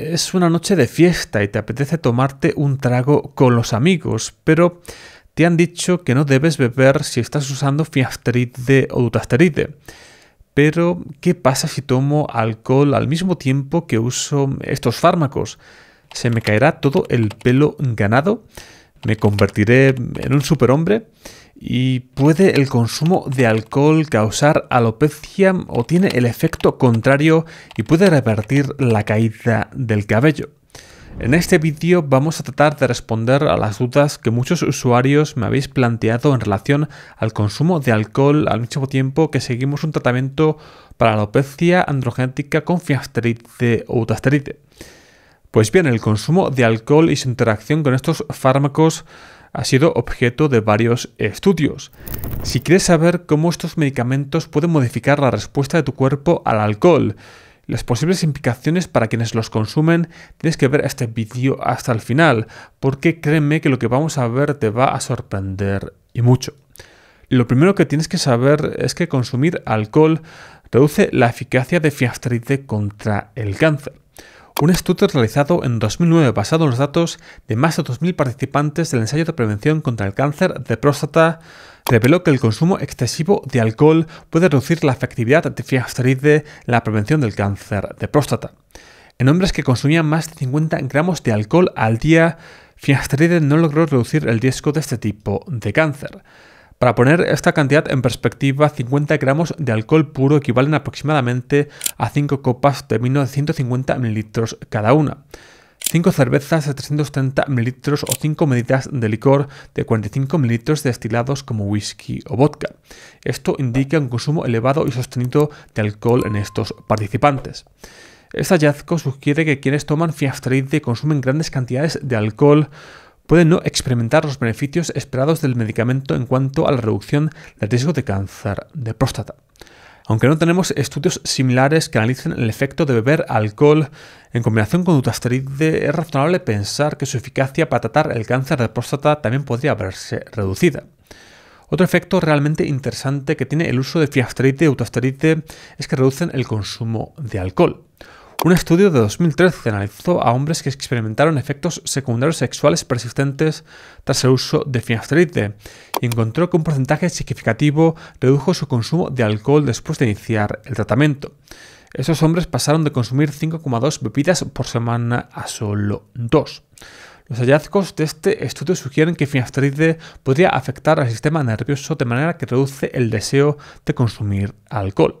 es una noche de fiesta y te apetece tomarte un trago con los amigos, pero te han dicho que no debes beber si estás usando fiasteride o dutasteride. Pero, ¿qué pasa si tomo alcohol al mismo tiempo que uso estos fármacos? ¿Se me caerá todo el pelo ganado? ¿Me convertiré en un superhombre? ¿Y puede el consumo de alcohol causar alopecia o tiene el efecto contrario y puede revertir la caída del cabello? En este vídeo vamos a tratar de responder a las dudas que muchos usuarios me habéis planteado en relación al consumo de alcohol al mismo tiempo que seguimos un tratamiento para alopecia androgénica con finasteride o utasterite. Pues bien, el consumo de alcohol y su interacción con estos fármacos ha sido objeto de varios estudios. Si quieres saber cómo estos medicamentos pueden modificar la respuesta de tu cuerpo al alcohol, las posibles implicaciones para quienes los consumen, tienes que ver este vídeo hasta el final, porque créeme que lo que vamos a ver te va a sorprender y mucho. Lo primero que tienes que saber es que consumir alcohol reduce la eficacia de fiastrite contra el cáncer. Un estudio realizado en 2009 basado en los datos de más de 2.000 participantes del ensayo de prevención contra el cáncer de próstata reveló que el consumo excesivo de alcohol puede reducir la efectividad de en la prevención del cáncer de próstata. En hombres que consumían más de 50 gramos de alcohol al día, finasteride no logró reducir el riesgo de este tipo de cáncer. Para poner esta cantidad en perspectiva, 50 gramos de alcohol puro equivalen aproximadamente a 5 copas de vino de 150 mililitros cada una. 5 cervezas de 330 ml o 5 medidas de licor de 45 ml destilados como whisky o vodka. Esto indica un consumo elevado y sostenido de alcohol en estos participantes. Este hallazgo sugiere que quienes toman y consumen grandes cantidades de alcohol pueden no experimentar los beneficios esperados del medicamento en cuanto a la reducción del riesgo de cáncer de próstata. Aunque no tenemos estudios similares que analicen el efecto de beber alcohol en combinación con dutasteride, es razonable pensar que su eficacia para tratar el cáncer de próstata también podría verse reducida. Otro efecto realmente interesante que tiene el uso de fiasteride y dutasteride es que reducen el consumo de alcohol. Un estudio de 2013 analizó a hombres que experimentaron efectos secundarios sexuales persistentes tras el uso de finasteride y encontró que un porcentaje significativo redujo su consumo de alcohol después de iniciar el tratamiento. Esos hombres pasaron de consumir 5,2 bebidas por semana a solo 2. Los hallazgos de este estudio sugieren que finasteride podría afectar al sistema nervioso de manera que reduce el deseo de consumir alcohol.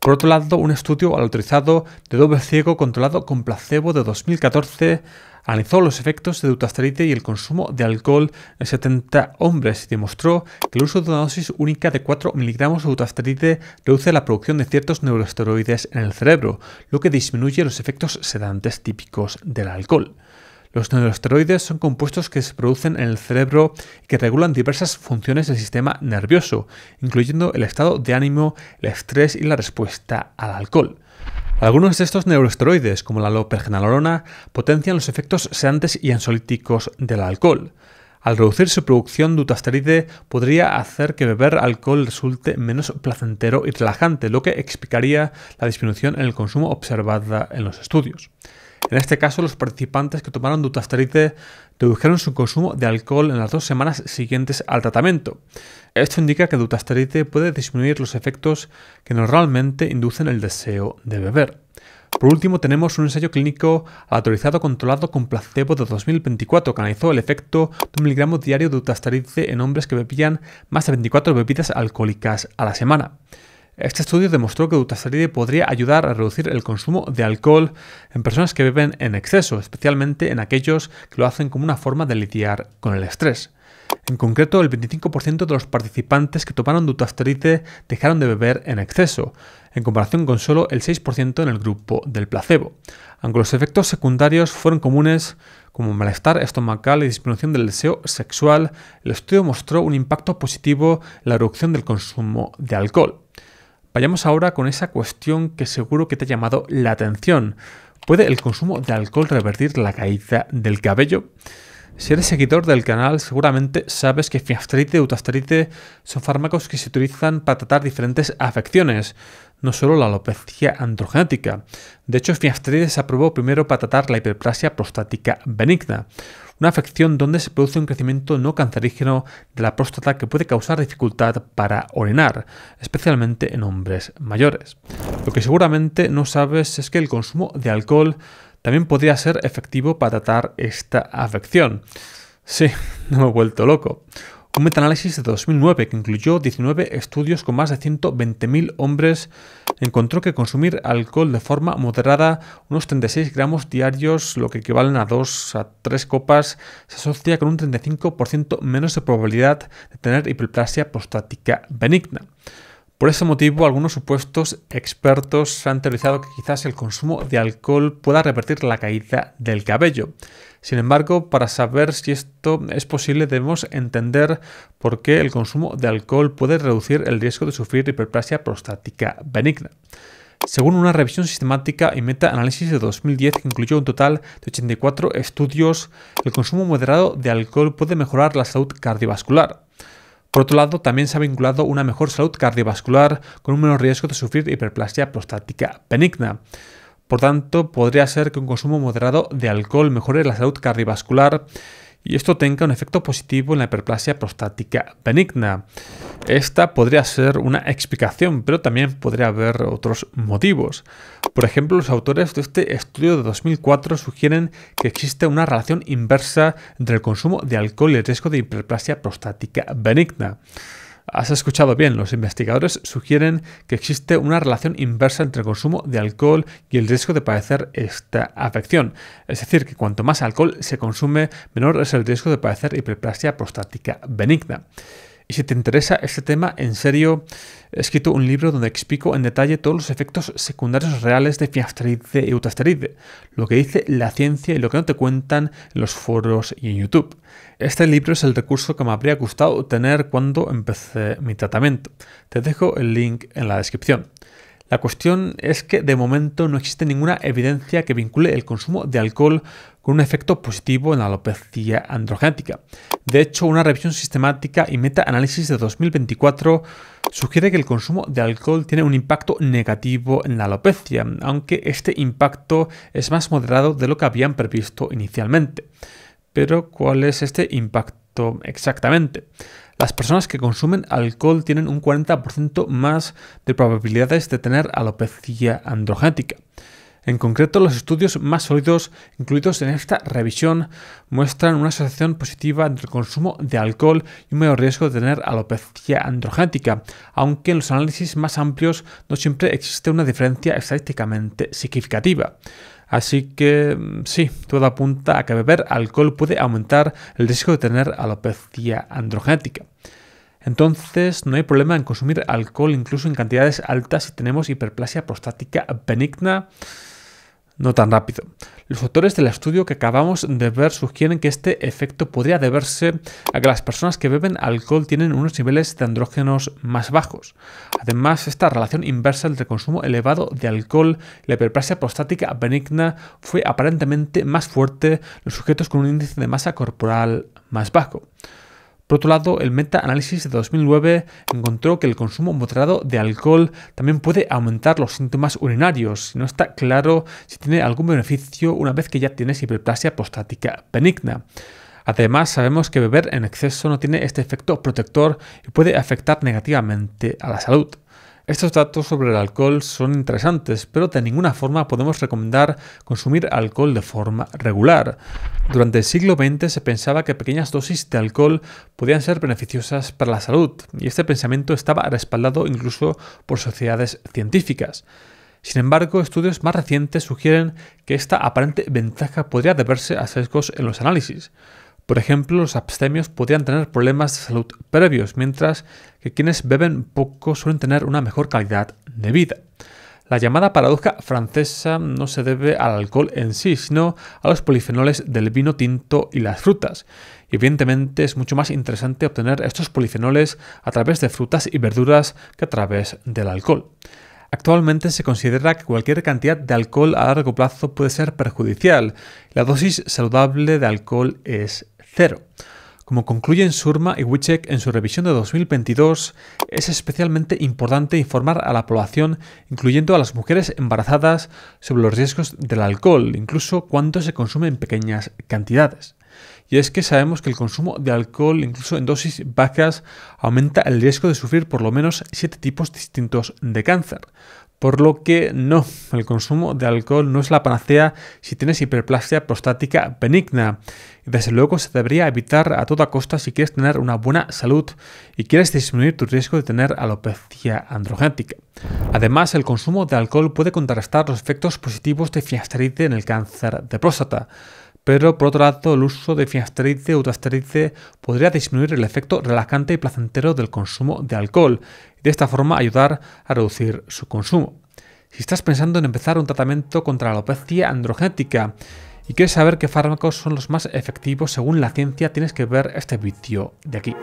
Por otro lado, un estudio autorizado de doble ciego controlado con placebo de 2014 analizó los efectos de dutasteride y el consumo de alcohol en 70 hombres y demostró que el uso de una dosis única de 4 miligramos de dutasteride reduce la producción de ciertos neuroesteroides en el cerebro, lo que disminuye los efectos sedantes típicos del alcohol. Los neuroesteroides son compuestos que se producen en el cerebro y que regulan diversas funciones del sistema nervioso, incluyendo el estado de ánimo, el estrés y la respuesta al alcohol. Algunos de estos neuroesteroides, como la lopergenalorona, potencian los efectos sedantes y ansolíticos del alcohol. Al reducir su producción, dutasteride podría hacer que beber alcohol resulte menos placentero y relajante, lo que explicaría la disminución en el consumo observada en los estudios. En este caso, los participantes que tomaron Dutasteride redujeron su consumo de alcohol en las dos semanas siguientes al tratamiento. Esto indica que Dutasteride puede disminuir los efectos que normalmente inducen el deseo de beber. Por último, tenemos un ensayo clínico autorizado controlado con placebo de 2024 que analizó el efecto de un miligramo diario de dutasteride en hombres que bebían más de 24 bebidas alcohólicas a la semana. Este estudio demostró que Dutasteride podría ayudar a reducir el consumo de alcohol en personas que beben en exceso, especialmente en aquellos que lo hacen como una forma de lidiar con el estrés. En concreto, el 25% de los participantes que tomaron dutasteride dejaron de beber en exceso, en comparación con solo el 6% en el grupo del placebo. Aunque los efectos secundarios fueron comunes, como malestar estomacal y disminución del deseo sexual, el estudio mostró un impacto positivo en la reducción del consumo de alcohol. Vayamos ahora con esa cuestión que seguro que te ha llamado la atención. ¿Puede el consumo de alcohol revertir la caída del cabello? Si eres seguidor del canal, seguramente sabes que finasteride y Eutastrite son fármacos que se utilizan para tratar diferentes afecciones, no solo la alopecia androgenética. De hecho, finasteride se aprobó primero para tratar la hiperplasia prostática benigna una afección donde se produce un crecimiento no cancerígeno de la próstata que puede causar dificultad para orinar, especialmente en hombres mayores. Lo que seguramente no sabes es que el consumo de alcohol también podría ser efectivo para tratar esta afección. Sí, no me he vuelto loco. Un metaanálisis de 2009 que incluyó 19 estudios con más de 120.000 hombres encontró que consumir alcohol de forma moderada, unos 36 gramos diarios, lo que equivalen a 2 a 3 copas, se asocia con un 35% menos de probabilidad de tener hiperplasia prostática benigna. Por este motivo, algunos supuestos expertos han teorizado que quizás el consumo de alcohol pueda revertir la caída del cabello. Sin embargo, para saber si esto es posible debemos entender por qué el consumo de alcohol puede reducir el riesgo de sufrir hiperplasia prostática benigna. Según una revisión sistemática y meta-análisis de 2010 que incluyó un total de 84 estudios, el consumo moderado de alcohol puede mejorar la salud cardiovascular. Por otro lado, también se ha vinculado una mejor salud cardiovascular con un menor riesgo de sufrir hiperplasia prostática benigna. Por tanto, podría ser que un consumo moderado de alcohol mejore la salud cardiovascular y esto tenga un efecto positivo en la hiperplasia prostática benigna. Esta podría ser una explicación, pero también podría haber otros motivos. Por ejemplo, los autores de este estudio de 2004 sugieren que existe una relación inversa entre el consumo de alcohol y el riesgo de hiperplasia prostática benigna. Has escuchado bien, los investigadores sugieren que existe una relación inversa entre el consumo de alcohol y el riesgo de padecer esta afección. Es decir, que cuanto más alcohol se consume, menor es el riesgo de padecer hiperplasia prostática benigna. Y si te interesa este tema, en serio, he escrito un libro donde explico en detalle todos los efectos secundarios reales de fiasteride y eutasteride, lo que dice la ciencia y lo que no te cuentan en los foros y en YouTube. Este libro es el recurso que me habría gustado tener cuando empecé mi tratamiento. Te dejo el link en la descripción. La cuestión es que de momento no existe ninguna evidencia que vincule el consumo de alcohol con un efecto positivo en la alopecia androgenética. De hecho, una revisión sistemática y meta-análisis de 2024 sugiere que el consumo de alcohol tiene un impacto negativo en la alopecia, aunque este impacto es más moderado de lo que habían previsto inicialmente. Pero, ¿cuál es este impacto? exactamente. Las personas que consumen alcohol tienen un 40% más de probabilidades de tener alopecia androgénica. En concreto, los estudios más sólidos incluidos en esta revisión muestran una asociación positiva entre el consumo de alcohol y un mayor riesgo de tener alopecia androgénica, aunque en los análisis más amplios no siempre existe una diferencia estadísticamente significativa. Así que mm, sí, todo apunta a que beber alcohol puede aumentar el riesgo de tener alopecia androgenética. Entonces, no hay problema en consumir alcohol incluso en cantidades altas si tenemos hiperplasia prostática benigna no tan rápido. Los autores del estudio que acabamos de ver sugieren que este efecto podría deberse a que las personas que beben alcohol tienen unos niveles de andrógenos más bajos. Además, esta relación inversa entre consumo elevado de alcohol y la hiperplasia prostática benigna fue aparentemente más fuerte en los sujetos con un índice de masa corporal más bajo. Por otro lado, el meta-análisis de 2009 encontró que el consumo moderado de alcohol también puede aumentar los síntomas urinarios. No está claro si tiene algún beneficio una vez que ya tienes hiperplasia prostática benigna. Además, sabemos que beber en exceso no tiene este efecto protector y puede afectar negativamente a la salud. Estos datos sobre el alcohol son interesantes, pero de ninguna forma podemos recomendar consumir alcohol de forma regular. Durante el siglo XX se pensaba que pequeñas dosis de alcohol podían ser beneficiosas para la salud, y este pensamiento estaba respaldado incluso por sociedades científicas. Sin embargo, estudios más recientes sugieren que esta aparente ventaja podría deberse a sesgos en los análisis. Por ejemplo, los abstemios podrían tener problemas de salud previos, mientras que quienes beben poco suelen tener una mejor calidad de vida. La llamada paradoja francesa no se debe al alcohol en sí, sino a los polifenoles del vino tinto y las frutas. Y evidentemente es mucho más interesante obtener estos polifenoles a través de frutas y verduras que a través del alcohol. Actualmente se considera que cualquier cantidad de alcohol a largo plazo puede ser perjudicial. La dosis saludable de alcohol es como concluyen Surma y Wichek en su revisión de 2022, es especialmente importante informar a la población, incluyendo a las mujeres embarazadas, sobre los riesgos del alcohol, incluso cuando se consume en pequeñas cantidades. Y es que sabemos que el consumo de alcohol, incluso en dosis bajas, aumenta el riesgo de sufrir por lo menos siete tipos distintos de cáncer, por lo que no, el consumo de alcohol no es la panacea si tienes hiperplasia prostática benigna. Desde luego se debería evitar a toda costa si quieres tener una buena salud y quieres disminuir tu riesgo de tener alopecia androgénica. Además, el consumo de alcohol puede contrarrestar los efectos positivos de finasteride en el cáncer de próstata pero por otro lado el uso de finasteride o utasteride podría disminuir el efecto relajante y placentero del consumo de alcohol y de esta forma ayudar a reducir su consumo. Si estás pensando en empezar un tratamiento contra la alopecia androgenética y quieres saber qué fármacos son los más efectivos según la ciencia, tienes que ver este vídeo de aquí.